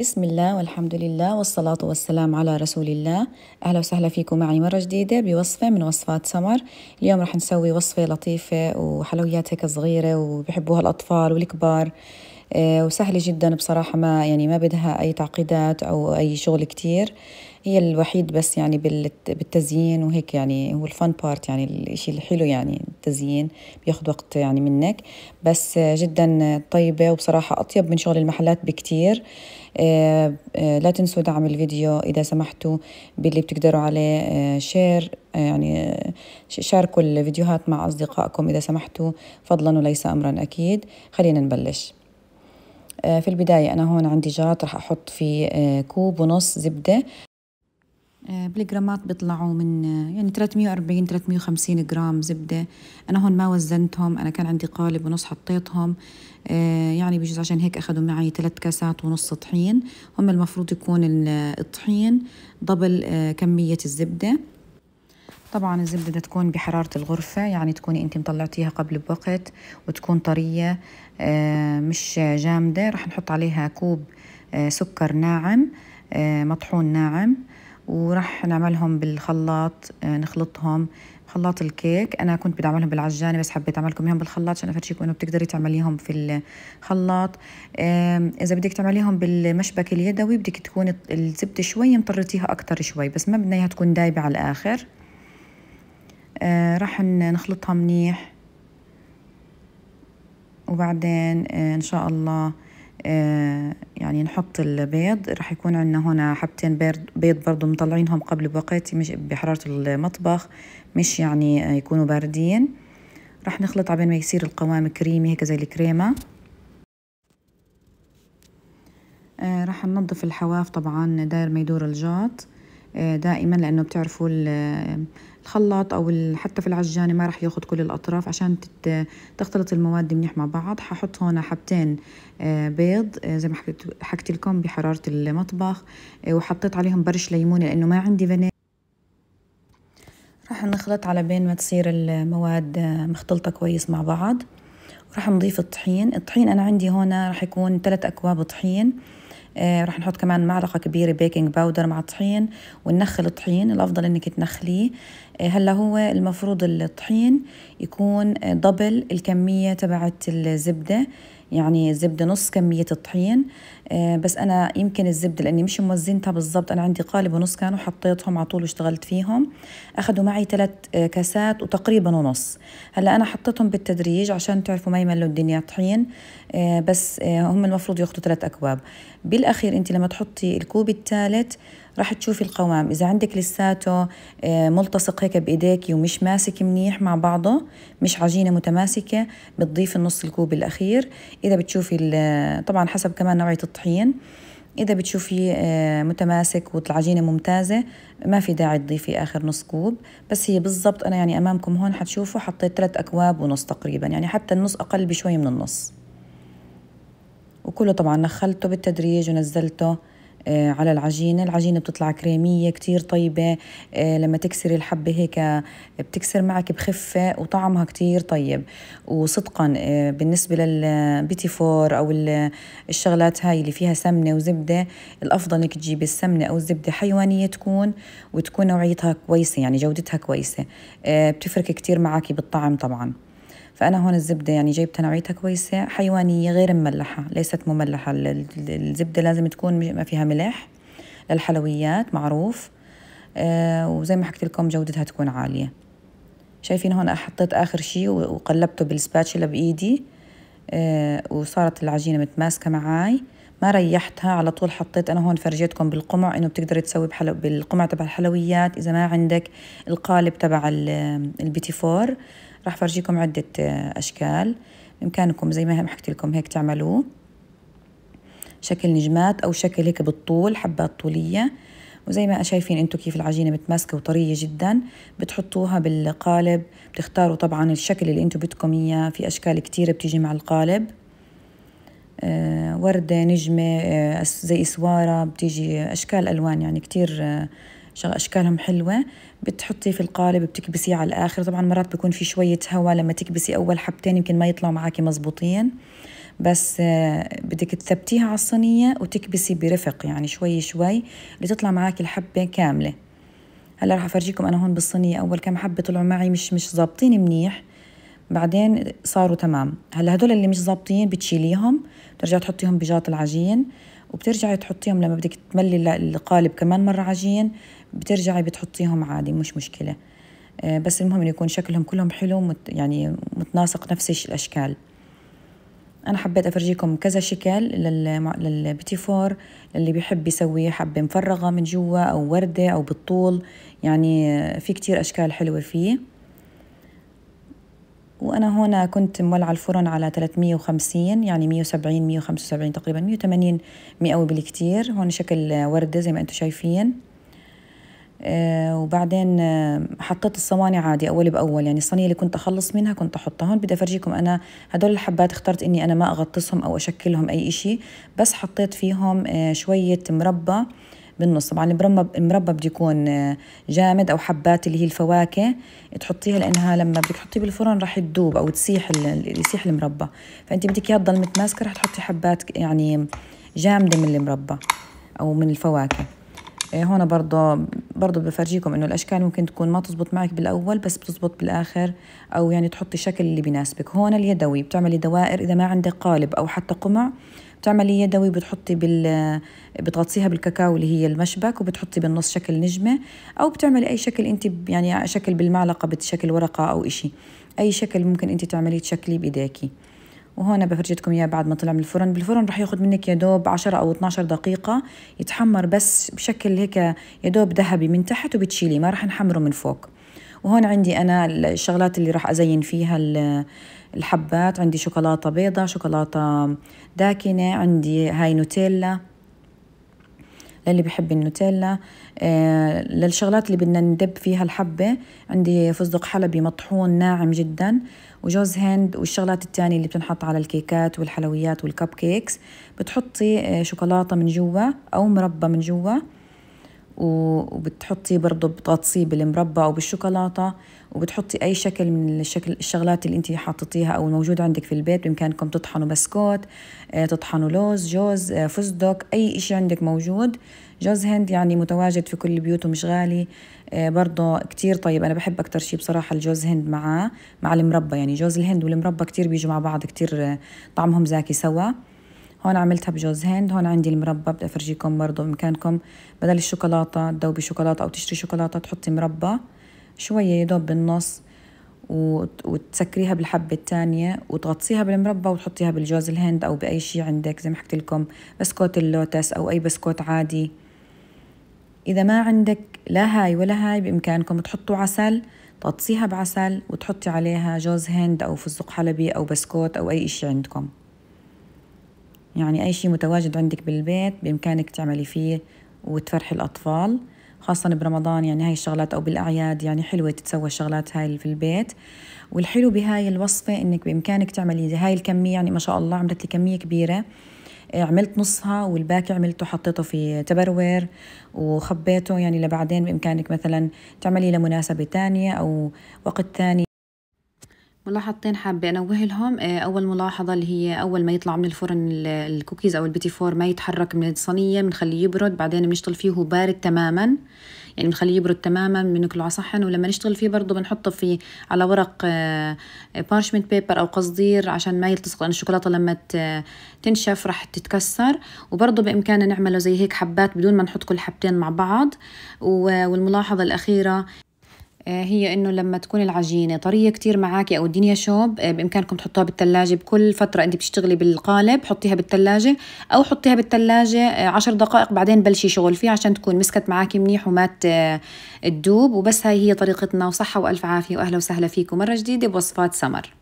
بسم الله والحمد لله والصلاة والسلام على رسول الله أهلا وسهلا فيكم معي مرة جديدة بوصفة من وصفات سمر اليوم رح نسوي وصفة لطيفة وحلويات هيك صغيرة وبحبوها الأطفال والكبار آه، وسهلة جدا بصراحة ما يعني ما بدها أي تعقيدات أو أي شغل كتير هي الوحيد بس يعني بالتزيين وهيك يعني هو الفن بارت يعني الشيء الحلو يعني التزيين بياخد وقت يعني منك بس جدا طيبة وبصراحة أطيب من شغل المحلات بكتير آه، آه، لا تنسوا دعم الفيديو إذا سمحتوا باللي بتقدروا عليه شير آه، يعني شاركوا الفيديوهات مع أصدقائكم إذا سمحتوا فضلا وليس أمرا أكيد خلينا نبلش في البداية أنا هون عندي جات رح أحط فيه كوب ونص زبدة بالجرامات بيطلعوا من يعني 340 350 جرام زبدة أنا هون ما وزنتهم أنا كان عندي قالب ونص حطيتهم آه، يعني بجوز عشان هيك أخذوا معي ثلاث كاسات ونص طحين هم المفروض يكون الطحين ضبل آه، كمية الزبدة طبعا الزبدة بدها تكون بحرارة الغرفة يعني تكوني انت مطلعتيها قبل بوقت وتكون طرية آه، مش جامدة رح نحط عليها كوب سكر ناعم مطحون ناعم وراح نعملهم بالخلاط آه، نخلطهم خلاط الكيك انا كنت بدي اعملهم بالعجانه بس حبيت اعملكم اياهم بالخلاط عشان افرجيكم انه بتقدري تعمليهم في الخلاط اذا بدك تعمليهم بالمشبك اليدوي بدك تكون الزبده شوي مطرتيها اكثر شوي بس ما بدنا اياها تكون دايبه على الاخر آه، راح نخلطها منيح وبعدين آه، ان شاء الله آه، يعني نحط البيض راح يكون عندنا هنا حبتين بيض برضو مطلعينهم قبل بوقت مش بحرارة المطبخ مش يعني يكونوا باردين راح نخلط عبين ما يصير القوام كريمي هيك زي الكريمة آه، راح ننظف الحواف طبعا داير ما يدور الجاط آه، دائما لأنه بتعرفوا الخلاط او حتى في العجانه ما راح ياخذ كل الاطراف عشان تختلط المواد منيح مع بعض ححط هون حبتين آه، بيض آه، زي ما حكيت لكم بحراره المطبخ آه، وحطيت عليهم برش ليمون لانه ما عندي فانيليا راح نخلط على بين ما تصير المواد مختلطة كويس مع بعض وراح نضيف الطحين الطحين أنا عندي هون راح يكون ثلاث أكواب طحين راح نحط كمان معلقة كبيرة بيكنج باودر مع الطحين وننخل الطحين الأفضل إنك تنخليه آه، هلا هو المفروض الطحين يكون دبل آه، الكمية تبعت الزبدة يعني زبدة نص كمية الطحين آه، بس أنا يمكن الزبدة لأني مش موزنتها بالضبط أنا عندي قالب ونص كانوا حطيتهم على طول واشتغلت فيهم أخذوا معي ثلاث كاسات وتقريبا ونص هلا أنا حطيتهم بالتدريج عشان تعرفوا ما يملوا الدنيا طحين بس هم المفروض ياخذوا ثلاث أكواب بالأخير أنت لما تحطي الكوب الثالث راح تشوفي القوام إذا عندك لساته آه، ملتصق هيك بإيديك ومش ماسك منيح مع بعضه مش عجينة متماسكة بتضيف النص الكوب الأخير إذا بتشوفي طبعا حسب كمان نوعية الطحين إذا بتشوفي آه، متماسك والعجينة ممتازة ما في داعي تضيفي آخر نص كوب بس هي بالضبط أنا يعني أمامكم هون حتشوفوا حطيت ثلاث أكواب ونص تقريبا يعني حتى النص أقل بشوي من النص وكله طبعا نخلته بالتدريج ونزلته آه، على العجينة العجينة بتطلع كريمية كتير طيبة آه، لما تكسري الحبة هيك آه، بتكسر معك بخفة وطعمها كتير طيب وصدقا بالنسبة للبيتي فور أو الشغلات هاي اللي فيها سمنة وزبدة الأفضل إنك تجيبي السمنة أو الزبدة حيوانية تكون وتكون نوعيتها كويسة يعني جودتها كويسة بتفرق كتير معك بالطعم طبعاً فأنا هون الزبدة يعني جايبتها نوعيتها كويسة حيوانية غير مملحة ليست مملحة الزبدة لازم تكون ما فيها ملح للحلويات معروف آه، وزي ما حكيت لكم جودتها تكون عالية شايفين هون حطيت آخر شي وقلبته بالسباتشلا بإيدي آه، وصارت العجينة متماسكة معاي ما ريحتها على طول حطيت انا هون فرجيتكم بالقمع انه بتقدري تسوي بحلو بالقمع تبع الحلويات اذا ما عندك القالب تبع البيتي فور راح فرجيكم عدة آه، أشكال بإمكانكم زي ما حكيت لكم هيك تعملوه شكل نجمات أو شكل هيك بالطول حبات طولية وزي ما شايفين انتم كيف العجينه متماسكه وطريه جدا بتحطوها بالقالب بتختاروا طبعا الشكل اللي انتم بدكم اياه في اشكال كتيره بتيجي مع القالب آه ورده نجمه آه زي اسواره بتيجي اشكال الوان يعني كتير آه اشكالهم حلوه بتحطيه في القالب بتكبسيه على الاخر طبعا مرات بيكون في شويه هواء لما تكبسي اول حبتين يمكن ما يطلعوا معاكي مزبوطين بس آه، بدك تثبتيها على الصينيه وتكبسي برفق يعني شوي شوي لتطلع معاكي الحبه كامله هلا راح افرجيكم انا هون بالصينيه اول كم حبه طلعوا معي مش مش ظابطين منيح بعدين صاروا تمام هلا هدول اللي مش ظابطين بتشيليهم بترجعي تحطيهم بجات العجين وبترجعي تحطيهم لما بدك تملي القالب كمان مرة عجين بترجعي بتحطيهم عادي مش مشكلة آه، بس المهم انه يكون شكلهم كلهم حلو مت يعني متناسق نفس الأشكال أنا حبيت أفرجيكم كذا شكل للبيتي فور اللي بيحب يسوي حبة مفرغة من جوا أو وردة أو بالطول يعني آه، في كتير أشكال حلوة فيه وأنا هنا كنت مولعة الفرن على 350 يعني 170 175 تقريبا 180 مئوي بالكتير هون شكل وردة زي ما انتم شايفين آه، وبعدين آه، حطيت الصواني عادي أول بأول يعني الصينية اللي كنت أخلص منها كنت أحطها هون بدي أفرجيكم أنا هدول الحبات اخترت إني أنا ما أغطسهم أو أشكلهم أي إشي بس حطيت فيهم آه، شوية مربى بالنص طبعا المربى المربى بده يكون جامد او حبات اللي هي الفواكه تحطيها لانها لما بدك تحطيه بالفرن راح تذوب او تسيح يسيح المربى فانت بدك اياها تضل متماسكه راح تحطي حبات يعني جامده من المربى او من الفواكه إيه، هون برضه برضه بفرجيكم انه الاشكال ممكن تكون ما تزبط معك بالاول بس بتزبط بالاخر او يعني تحطي شكل اللي بناسبك هون اليدوي بتعملي دوائر اذا ما عندك قالب او حتى قمع بتعملي يدوي بتحطي بال بتغطسيها بالكاكاو اللي هي المشبك وبتحطي بالنص شكل نجمه او بتعملي اي شكل انت يعني شكل بالمعلقه بشكل ورقه او إشي اي شكل ممكن انت تعمليه تشكليه بايديكي وهون بفرجيتكم اياه بعد ما طلع من الفرن بالفرن رح ياخذ منك يا دوب 10 او 12 دقيقه يتحمر بس بشكل هيك يا دوب ذهبي من تحت وبتشيلي ما رح نحمره من فوق وهون عندي أنا الشغلات اللي راح أزين فيها الحبات عندي شوكولاتة بيضة شوكولاتة داكنة عندي هاي نوتيلا للي بحب النوتيلا آه للشغلات اللي بدنا ندب فيها الحبة عندي فستق حلبي مطحون ناعم جدا وجوز هند والشغلات التانية اللي بتنحط على الكيكات والحلويات والكب كيكس بتحطي آه شوكولاتة من جوا أو مربى من جوا وبتحطي برضه بتغطسيه بالمربى او بالشوكولاته وبتحطي اي شكل من الشكل الشغلات اللي انت حاطتيها او الموجود عندك في البيت بامكانكم تطحنوا بسكوت آه، تطحنوا لوز جوز آه، فستق اي شيء عندك موجود جوز هند يعني متواجد في كل البيوت ومش غالي آه، برضه كتير طيب انا بحب اكتر شيء بصراحه الجوز هند معاه مع المربى يعني جوز الهند والمربى كتير بيجوا مع بعض كتير طعمهم زاكي سوا هون عملتها بجوز هند هون عندي المربى بدي افرجيكم برضه بامكانكم بدل الشوكولاته تذوبي شوكولاته او تشتري شوكولاته تحطي مربى شويه يدوب بالنص وتسكريها بالحبة الثانية وتغطسيها بالمربى وتحطيها بالجوز الهند أو بأي شيء عندك زي ما حكيت لكم بسكوت اللوتس أو أي بسكوت عادي إذا ما عندك لا هاي ولا هاي بإمكانكم تحطوا عسل تغطسيها بعسل وتحطي عليها جوز هند أو فستق حلبي أو بسكوت أو أي شيء عندكم يعني أي شيء متواجد عندك بالبيت بإمكانك تعملي فيه وتفرحي الأطفال خاصة برمضان يعني هاي الشغلات أو بالأعياد يعني حلوة تتسوى الشغلات هاي في البيت والحلو بهاي الوصفة إنك بإمكانك تعملي هاي الكمية يعني ما شاء الله عملت لي كمية كبيرة آه، عملت نصها والباقي عملته حطيته في تبرور وخبيته يعني لبعدين بإمكانك مثلا تعملي لمناسبة تانية أو وقت ثاني ملاحظتين حابة أنوه لهم آه، أول ملاحظة اللي هي أول ما يطلع من الفرن الكوكيز أو البيتي فور ما يتحرك من الصينية بنخليه يبرد بعدين بنشتغل فيه وهو بارد تماما يعني بنخليه يبرد تماما بناكله على صحن ولما نشتغل فيه برضه بنحطه في على ورق بارشمنت آه، بيبر آه، أو قصدير عشان ما يلتصق لأن الشوكولاتة لما تنشف رح تتكسر وبرضه بإمكاننا نعمله زي هيك حبات بدون ما نحط كل حبتين مع بعض والملاحظة الأخيرة آه، هي انه لما تكون العجينه طريه كتير معاكي او الدنيا شوب آه، بامكانكم تحطوها بالثلاجه بكل فتره انت بتشتغلي بالقالب حطيها بالثلاجه او حطيها بالثلاجه آه، عشر دقائق بعدين بلشي شغل فيها عشان تكون مسكت معاكي منيح وما تدوب وبس هاي هي طريقتنا وصحه والف عافيه واهلا وسهلا فيكم مره جديده بوصفات سمر